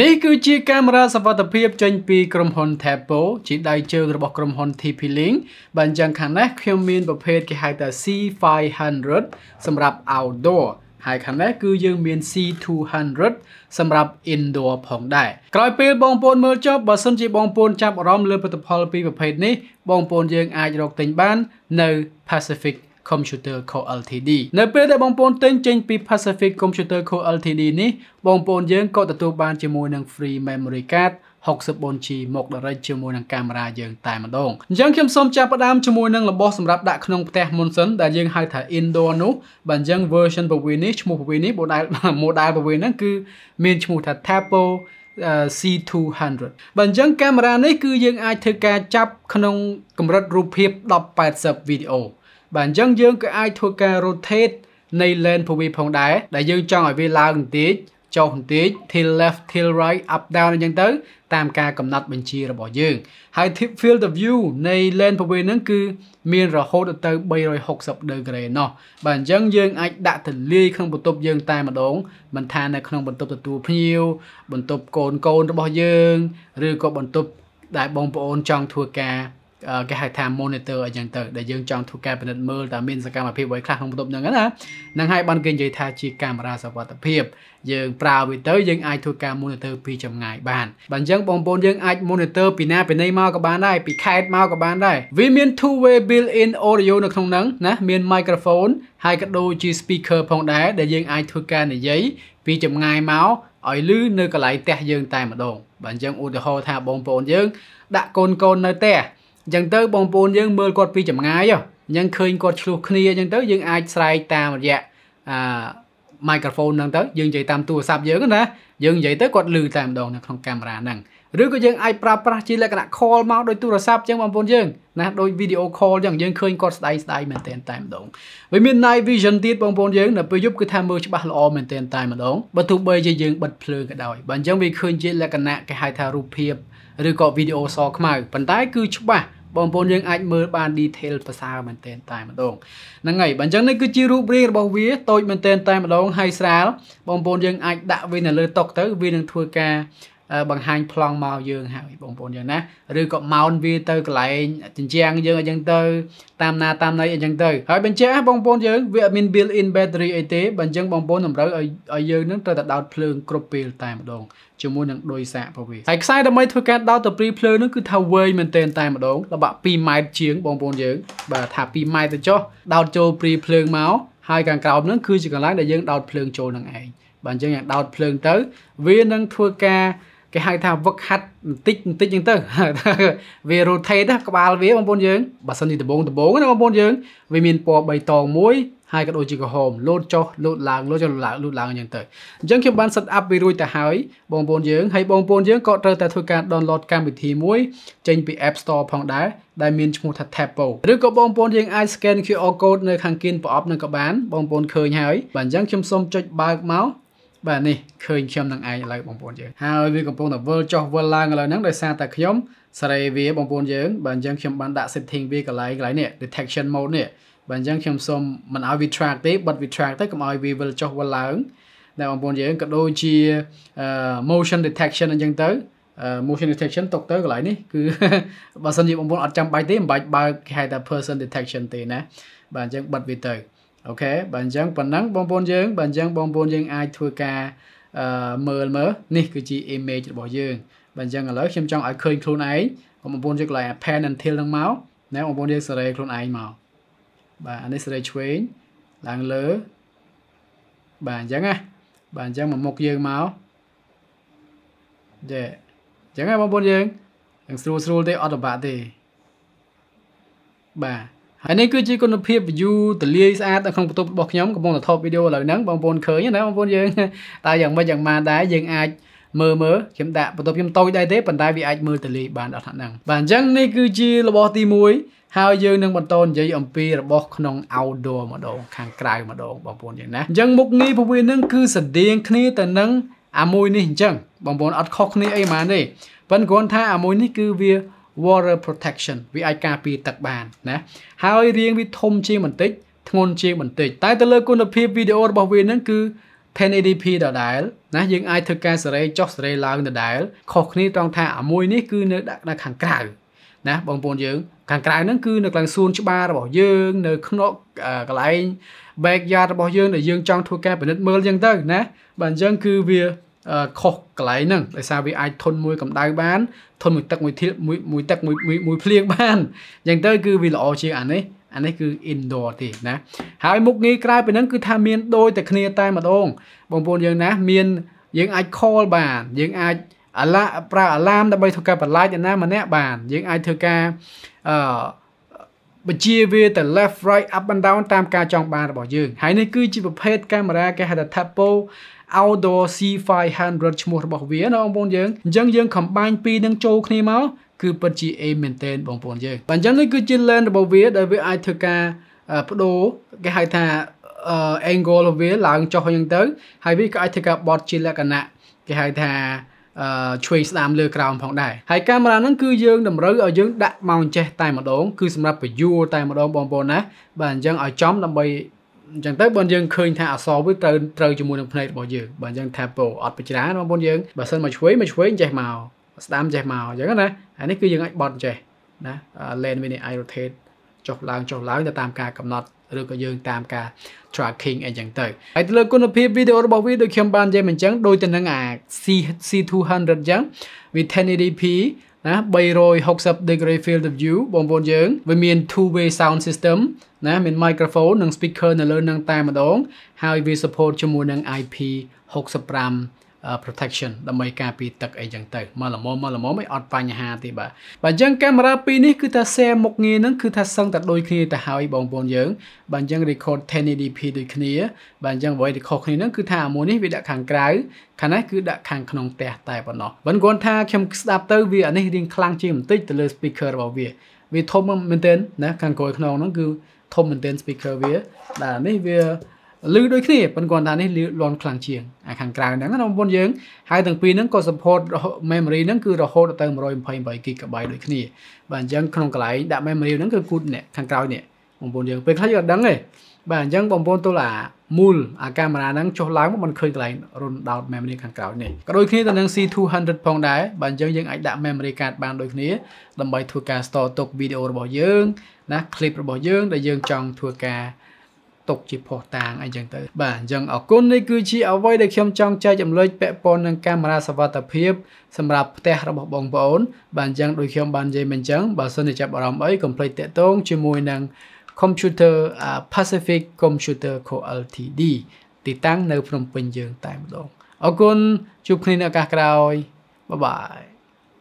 នេះគឺជាកាមេរ៉ាសវត្ថិភាពចេញពីក្រុមហ៊ុន Tapo ជាដៃជើងរបស់ក្រុមហ៊ុន TP Link បានយ៉ាងខាងនេះខ្ញុំមានប្រភេទគេហៅថា C500 សម្រាប់ outdoor ហើយខាងនេះគឺយើងមាន C200 សម្រាប់ indoor ផងដែរក្រោយពេលបងប្អូនមើលចប់បើសិនជាបងប្អូនចាប់អារម្មណ៍លើផលិតផលពីរប្រភេទនេះបងប្អូនយើងអាចរកទិញបាននៅ Pacific Computer Co Ltd នៅពេលដែលបងប្អូនទិញចេញ ពី Pacific Computer Co Ltd នេះបងប្អូនយើងក៏ទទួលបានជាមួយនឹង free memory card 64G មកដរិចជាមួយនឹងកាមេរ៉ាយើងតែម្ដងអញ្ចឹងខ្ញុំសូមចាប់ផ្ដើមជាមួយនឹងរបស់សម្រាប់ដាក់ក្នុងផ្ទះមុនសិនដែលយើងហៅថា indoor នោះបាទអញ្ចឹង version ពវីនេះឈ្មោះពវីនេះ model model ពវីហ្នឹងគឺមានឈ្មោះថា Tapo C200 បើអញ្ចឹងកាមេរ៉ានេះគឺយើងអាចធ្វើការចាប់ក្នុងកម្រិតរូបភាព1080វីដេអូបាទអញ្ចឹងយើងក៏អាចធ្វើការ rotate នៃ lane ភូមិផងដែរដែលយើងចង់ឲ្យវាឡើងបន្តិចចុះបន្តិច till left till right up down អញ្ចឹងទៅ តាមការកំណត់បញ្ជារបស់យើងហើយ tip field of view នៃ lane ភូមិហ្នឹងគឺមានរហូតទៅ360 degree ណោះបាទអញ្ចឹងយើងអាចដាក់ទលាយក្នុងបន្ទប់យើង តែម្ដងមិនថានៅក្នុងបន្ទប់ទទួលភ្ញៀវបន្ទប់កូនកូនរបស់យើង ឬក៏បន្ទប់ដែលបងប្អូនចង់ធ្វើការគេហៅថា monitor អីចឹងទៅដែលយើងចង់ធ្វើការពិនិត្យមើលតើមានសកម្មភាពអ្វីខ្លះក្នុងបន្ទប់ហ្នឹងណានឹងហើយបានគេនិយាយថាជាកាមេរ៉ាសុវត្ថិភាពយើងប្រើវាទៅយើងអាចធ្វើការ monitor ពីចម្ងាយបានបើអញ្ចឹងបងប្អូនយើងអាច monitor ពីណាពីណីមកក៏បានដែរពីខេត្តមកក៏បានដែរវាមាន two way built in audio នៅក្នុងហ្នឹងណាមាន microphone ហើយក៏ដូចជា speaker ផងដែរដែលយើងអាចធ្វើការនិយាយពីចម្ងាយមកឲ្យលឺនៅកន្លែងផ្ទះយើងតែម្ដងបាទអញ្ចឹងឧទាហរណ៍ថាបងប្អូនយើងដាក់កូនកូននៅផ្ទះអញ្ចឹងទៅបងប្អូនយើងមើលគាត់ពីចម្ងាយអញ្ចឹងឃើញគាត់ឆ្លោះគ្នាអញ្ចឹងទៅយើងអាចស្រែកតាមរយៈអឺ microphone ហ្នឹងទៅយើងនិយាយតាមទូរស័ព្ទយើងណាយើងនិយាយទៅគាត់ឮតែម្ដងនៅក្នុងកាមេរ៉ាហ្នឹងឬក៏យើងអាចប្រើប្រាស់ជាលក្ខណៈ call មកដោយទូរស័ព្ទចឹងបងប្អូនយើងណាដោយ video call ចឹងយើងឃើញគាត់ស្ដាយស្ដាយមែនតែនតែម្ដងវាមាន night vision ទៀតបងប្អូនយើងនៅពេលយប់គឺថាមើលច្បាស់ល្អមែនតែនតែម្ដងបើទោះបីជាយើងបិទភ្លើងក៏ដោយបើអញ្ចឹងវាឃើញជាលក្ខណៈគេហៅថារូបភាពឬក៏ video សខ្មៅប៉ុន្តែគឺច្បាស់បងប្អូនយើងអាចមើលបាន detail ប្រសើរមែនទែនតែម្ដងហ្នឹងហើយបើអញ្ចឹងនេះគឺជារូបរាងរបស់វាតូចមែនទែនតែម្ដងហើយស្រាលបងប្អូនយើងអាចដាក់វានៅលើតុទៅវានឹងធ្វើការបង្ហាញប្លង់មកយើងហើយបងប្អូនយ៉ាងណាឬក៏ម៉ោនវាទៅកន្លែងជញ្ជាំងយើងអញ្ចឹងទៅតាមណាតាមណីអញ្ចឹងទៅហើយបញ្ជាក់បងប្អូនយើងវាអត់មាន built in battery អីទេបើអញ្ចឹងបងប្អូនតម្រូវឲ្យឲ្យយើងនឹងត្រូវតែដោតភ្លើងគ្រប់ពេលតែម្ដងជាមួយនឹងដោយសាកពវាហើយខ្សែដើម្បីធ្វើការដោតទៅព្រីភ្លើងនោះគឺថាវែងមែនទែនតែម្ដងល្បាក់2ម៉ែត្រជាងបងប្អូនយើងបើថា2ម៉ែត្រទៅចុះដោតចូលព្រីភ្លើងមកហើយខាងក្រោមនោះគឺជាកន្លែងដែលយើងដោតភ្លើងចូលនឹងឯងបើអញ្ចឹងយើងដោតភ្លើងទៅ វានឹងធ្វើការគេហៅថាវឹកហាត់បន្តិចបន្តិចអញ្ចឹងទៅវា rotate ណាក្បាលវាបងប្អូនយើងបើសិនជាដបងដបងណាបងប្អូនយើងវាមានពណ៌បៃតងមួយហើយក៏ដូចជាក្រហមលោតចុះលោតឡើងលោតចុះឡើងលោតឡើងអញ្ចឹងទៅអញ្ចឹងខ្ញុំបាន set up វារួចទៅហើយបងប្អូនយើងហើយបងប្អូនយើងក៏ត្រូវតែធ្វើការ download កម្មវិធីមួយចេញពី App Store ផងដែរដែលមានឈ្មោះថា Tapo ឬក៏បងប្អូនយើងអាច scan QR code នៅខាងគៀនប្រអប់នឹងក៏បានបងប្អូនឃើញហើយបាទអញ្ចឹងខ្ញុំសូមចុចបើកមកបាទនេះឃើញខ្ញុំនឹងឯងឥឡូវបងប្អូនយើងហើយវាកំពុងតែវិលចុះវិលឡើងឥឡូវហ្នឹងដោយសារតែខ្ញុំសរេវាបងប្អូនយើងបាទអញ្ចឹងខ្ញុំបានដាក់ setting វាកន្លែងកន្លែងនេះ detection mode នេះបាទអញ្ចឹងខ្ញុំសូមមិនឲ្យវា track ទេបិទវា track ទៅកុំឲ្យវាវិលចុះវិលឡើង ដែលបងប្អូនយើងក៏ដូចជា motion detection អញ្ចឹងទៅ motion detection ຕົកទៅកន្លែងនេះគឺបើសិនជាបងប្អូនអត់ចាំបាច់ទេមិនបាច់បើកគេហៅថា person detection ទេណាបាទអញ្ចឹងបិទវាទៅអូខេបើអញ្ចឹងប៉ុណ្ណឹងបងប្អូនយើងបើអញ្ចឹងបងប្អូនយើងអាចធ្វើការអឺមើលមើលនេះគឺជា image របស់យើងបើអញ្ចឹងឥឡូវខ្ញុំចង់ឲ្យឃើញខ្លួនឯងបងប្អូនយើងកន្លែង pen and till នឹងមកណាបងប្អូនយើងសេរីខ្លួនឯងមកបាទអានេះសេរីឆ្វេងឡើងលើបាទអញ្ចឹងណាបាទអញ្ចឹងមកមុខយើងមកទេអញ្ចឹងហើយបងប្អូនយើងនឹងស្រួលស្រួលទេអត់ពិបាកទេបាទហើយនេះគឺជាគុណភាព view ទលាយស្អាតនៅក្នុងបន្ទប់របស់ខ្ញុំកំពុងតែថតវីដេអូឥឡូវហ្នឹងបងប្អូនឃើញណាបងប្អូនយើងតើយ៉ាងម៉េចយ៉ាងម៉ាដែរយើងអាចមើលមើលខ្ញុំដាក់បន្ទប់ខ្ញុំតូចដែរទេប៉ុន្តែវាអាចមើលទលាយបានដល់ថ្នាក់ហ្នឹងបាទអញ្ចឹងនេះគឺជា របស់ទី1ហើយយើងនឹងបន្តនិយាយអំពីរបស់ក្នុង outdoor ម្ដងខាងក្រៅម្ដងបងប្អូនយើងណាអញ្ចឹងមុខងារពួកវានឹងគឺស្តៀងគ្នាទៅនឹងអាមួយនេះអញ្ចឹងបងប្អូនអត់ខុសគ្នាអីហ្មងទេប៉ុន្តែគ្រាន់ថាអាមួយនេះគឺវា water protection វាអាចការពារទឹកបានណាហើយរាងវាធំជាងបន្តិចធ្ងន់ជាងបន្តិចតែទៅលើគុណភាពវីដេអូរបស់វានឹងគឺ 1080p ដដែលណាយើងអាចធ្វើការសេរីចុះសេរីឡើងដដែលខុសគ្នាត្រង់ថាអាមួយនេះគឺនៅនៅខាងក្រៅណាបងប្អូនយើងខាងក្រៅហ្នឹងគឺនៅកន្លែងសួនច្បាររបស់យើងនៅក្នុងកន្លែង backyard របស់យើងដែលយើងចង់ធ្វើការពិនិត្យមើលអញ្ចឹងទៅណាបាទអញ្ចឹងគឺវាខុសកន្លែងហ្នឹងដោយសារវាអាចធន់មួយកម្ដៅបាន ធន់មួយទឹកមួយធាតមួយមួយទឹកមួយមួយភ្លៀងបានអញ្ចឹងទៅ គឺវាល្អជាងអានេះអានេះគឺ indoor ទេណាហើយមុខងារក្រៅពីហ្នឹងគឺថាមានដូចតែគ្នាតែម្ដងបងប្អូនយើងណាមានយើងអាច call បាន យើងអាចអាឡាប្រើអាឡាមដើម្បីធ្វើការបន្លាចអ្នកណាម្នាក់បានយើងអាចធ្វើការអឺបញ្ជាវាទៅ left right up and down តាមការចង់បានរបស់យើងហើយនេះគឺជាប្រភេទកាមេរ៉ាគេហៅថា Tapo outdoor C500 ឈ្មោះរបស់វាណាបងប្អូនយើងអញ្ចឹងយើង combine ពីរនឹងចូលគ្នាមកគឺពិតជា aim maintain បងប្អូនយើងបើអញ្ចឹងនេះគឺជា lane របស់វាដែលវាអាចធ្វើការបដូរគេហៅថា angle របស់វាឡើងចុះអញ្ចឹងទៅ ហើយវាក៏អាចធ្វើការបត់ជាលក្ខណៈគេហៅថាអឺឆ្វេងស្ដាំលើក្រោមផងដែរហើយកាមេរ៉ាហ្នឹងគឺយើងតម្រូវឲ្យយើងដាក់ម៉ោងចេះតែម្ដងគឺសម្រាប់ពយួរតែម្ដងបងប្អូនណាបាទអញ្ចឹងឲ្យចំដើម្បីអញ្ចឹងទៅបងយើងឃើញថាអសវាត្រូវត្រូវជាមួយនឹងភ្នែករបស់យើងបើអញ្ចឹងថាពោអត់បិចរាបងប្អូនយើងបើសិនមកឆ្វេងមកឆ្វេងចេះមកស្ដាំចេះមកអញ្ចឹងណាហើយនេះគឺយើងអាចបត់ចេះណា lane វានេះ i rotate ចុះឡើងចុះឡើងទៅតាមការកំណត់ឬក៏យើងតាមការ tracking អីចឹងទៅហើយទៅលើគុណភាពវីដេអូរបស់វាដូចខ្ញុំបាននិយាយមិនចឹងដូចទៅនឹងអា C C200 ចឹងវា 1080p ណា360 degree field of view បងប្អូនយើងវាមាន two way sound system ណាមាន microphone និង speaker នៅលើនឹងតែម្ដងហើយវា support ជាមួយនឹង IP 65 protection ដើម្បីការពារទឹកអីចឹងទៅមកល្មមមកល្មមអីអត់បញ្ហាទេបាទបាទអញ្ចឹងកាមេរ៉ាពីរនេះគឺថាសែមុខងារហ្នឹងគឺថាសឹងតែដូចគ្នាទៅហើយ បងប្អូនយើងបាទអញ្ចឹង record 1080p ដូចគ្នាបាទអញ្ចឹងអ្វីដែលខុសគ្នាហ្នឹងគឺថាអាមួយនេះវាដាក់ខាងក្រៅខាងនេះគឺដាក់ខាងក្នុងផ្ទះតែប៉ុណ្ណោះមិនគ្រាន់ថាខ្ញុំស្ដាប់ទៅវាអានេះរៀងខ្លាំងជាងបន្តិចទៅលើ speaker របស់វាវាធំមែនទែនណាខាងក្រោយខ្នងហ្នឹងគឺធំមែនទែន speaker វាបាទនេះវាឮដូចគ្នាប៉ុន្តែគាត់ថានេះលន់ខ្លាំងជាងអាខាងក្រៅហ្នឹងណាបងប្អូនយើងហើយទាំងពីរហ្នឹងក៏ support memory ហ្នឹងគឺរហូតទៅ128 GB ដូចគ្នាបាទអញ្ចឹងក្នុងកន្លែងដាក់ memory ហ្នឹងគឺគូតនេះខាងក្រៅនេះបងប្អូនយើងពេលខ្លះយើងអត់ដឹងទេបាទអញ្ចឹងបងប្អូនទល់អាមូលអាកាមេរ៉ាហ្នឹងចុះឡើងមកមិនឃើញកន្លែង run down memory ខាងក្រោយនេះក៏ដូចគ្នាទៅនឹង C200 ផងដែរបាទអញ្ចឹងយើងអាចដាក់ memory card បានដូចគ្នាដើម្បីធ្វើការ store ទុកវីដេអូរបស់យើងណា clip របស់យើងដែលយើងចង់ធ្វើការទុកជាភស្តុតាងអីចឹងទៅបាទអញ្ចឹងអរគុណនេះគឺជាអ្វីដែលខ្ញុំចង់ចែកចម្លែកពាក់ព័ន្ធនឹងកាមេរ៉ាសវត្ថិភាពសម្រាប់ផ្ទះរបស់បងប្អូនបាទអញ្ចឹងដូចខ្ញុំបាននិយាយមិញអញ្ចឹងបើសិនជាចាប់អារម្មណ៍អីកុំភ្លេចតាក់ទងជាមួយនឹង Computer Pacific Computer Co Ltd ទីតាំងនៅភ្នំពេញយើងតែម្ដងអរគុណជួបគ្នានៅឱកាសក្រោយបាយបាយ